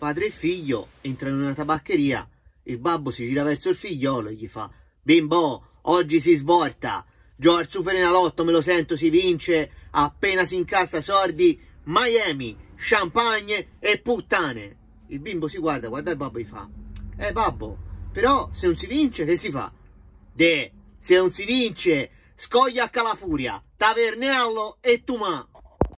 Padre e figlio entrano in una tabaccheria, il babbo si gira verso il figliolo e gli fa «Bimbo, oggi si svolta! Gio Super me lo sento, si vince! Appena si incassa sordi, Miami, champagne e puttane!» Il bimbo si guarda, guarda il babbo e gli fa «Eh babbo, però se non si vince che si fa?» «De, se non si vince, scoglia a Calafuria, Taverneallo e Tumà!»